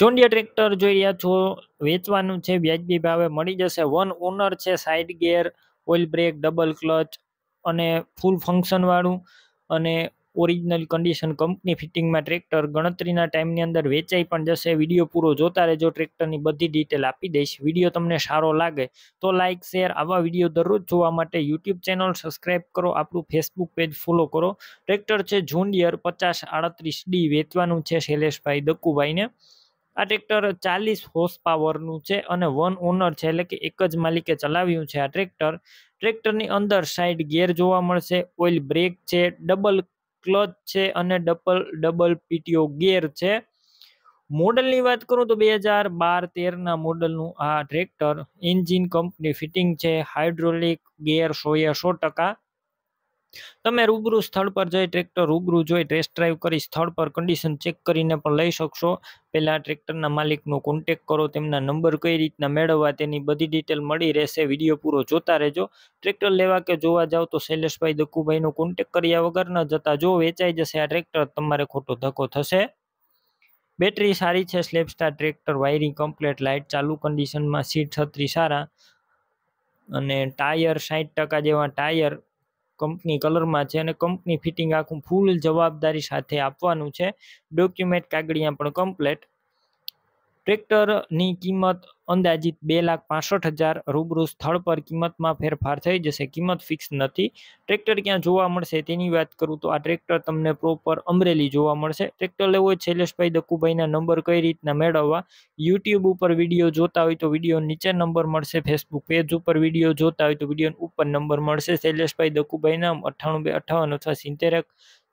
જોન્ડિયા tractor જોઈ રહ્યા છો વેચવાનું છે વ્યાજબી ભાવે મળી જશે વન ઓનર છે side gear oil brake double clutch અને ફૂલ ફંક્શનવાળું અને ઓરિજિનલ કન્ડિશન કંપની ફિટિંગમાં ટ્રેક્ટર ગણતરીના ટાઈમની અંદર વેચાઈ પણ જશે વિડીયો પૂરો જોતા રહેજો ટ્રેક્ટરની બધી ડિટેલ આપી દઈશ વિડીયો તમને સારો લાગે તો લાઇક શેર આવા વિડીયો દરરોજ જોવા માટે યુટ્યુબ ચેનલ સબસ્ક્રાઈબ કરો આપણું ફેસબુક પેજ ફોલો કરો ટ્રેક્ટર છે જુન્ડિયર પચાસ આડત્રીસ ડી વેચવાનું છે શૈલેષભાઈ દક્કુભાઈને આ ટ્રેક્ટર ચાલીસ હોર્સ પાવરનું છે અને વન ઓનર છે એટલે કે એક જ માલિકે ચલાવ્યું છે આ ટ્રેક્ટર ટ્રેક્ટરની અંદર સાઈડ ગેર જોવા મળશે ઓઇલ બ્રેક છે ડબલ ક્લચ છે અને ડબલ ડબલ પીટીઓ ગેર છે મોડલની વાત કરું તો બે હજાર બાર તેરના મોડલનું આ ટ્રેક્ટર એન્જિન કંપની ફિટિંગ છે હાઇડ્રોલિક ગેર સોએ સો ટકા તમે રૂબરૂ સ્થળ પર જઈ ટ્રેક્ટર રૂબરૂ જોઈ ટેસ્ટ ડ્રાઈવ કરી સ્થળ પર કન્ડિશન ચેક કરીને પણ લઈ શકશો પહેલાં ટ્રેક્ટરના માલિકનો કોન્ટેક કરો તેમના નંબર કઈ રીતના મેળવવા તેની બધી ડિટેલ મળી રહેશે વિડીયો પૂરો જોતા રહેજો ટ્રેક્ટર લેવા કે જોવા જાઓ તો શૈલેષભાઈ દક્કુભાઈનો કોન્ટેક કર્યા વગર ન જતા જો વેચાઈ જશે આ ટ્રેક્ટર તમારે ખોટો ધક્કો થશે બેટરી સારી છે star tractor wiring complete light ચાલુ કન્ડિશનમાં સીટ છત્રી સારા અને ટાયર સાઠ ટકા જેવા ટાયર કંપની કલરમાં છે અને કંપની ફિટિંગ આખું ફૂલ જવાબદારી સાથે આપવાનું છે ડોક્યુમેન્ટ કાગળિયા પણ કમ્પ્લેટ ટ્રેક્ટરની કિંમત અંદાજિત બે લાખ પાસઠ હજાર રૂબરૂ સ્થળ પર કિંમતમાં ફેરફાર થઈ જશે કિંમત ફિક્સ નથી ટ્રેક્ટર ક્યાં જોવા મળશે તેની વાત કરું તો આ ટ્રેક્ટર તમને પ્રોપર અમરેલી જોવા મળશે ટ્રેક્ટર લેવો હોય શૈલેષભાઈ દક્કુભાઈના નંબર કઈ રીતના મેળવવા યુટ્યુબ ઉપર વિડીયો જોતા હોય તો વિડીયો નીચે નંબર મળશે ફેસબુક પેજ ઉપર વિડીયો જોતા હોય તો વિડીયો ઉપર નંબર મળશે શૈલેષભાઈ દક્કુભાઈના અઠ્ઠાણું બે અઠ્ઠાવન અથવા સિત્તેર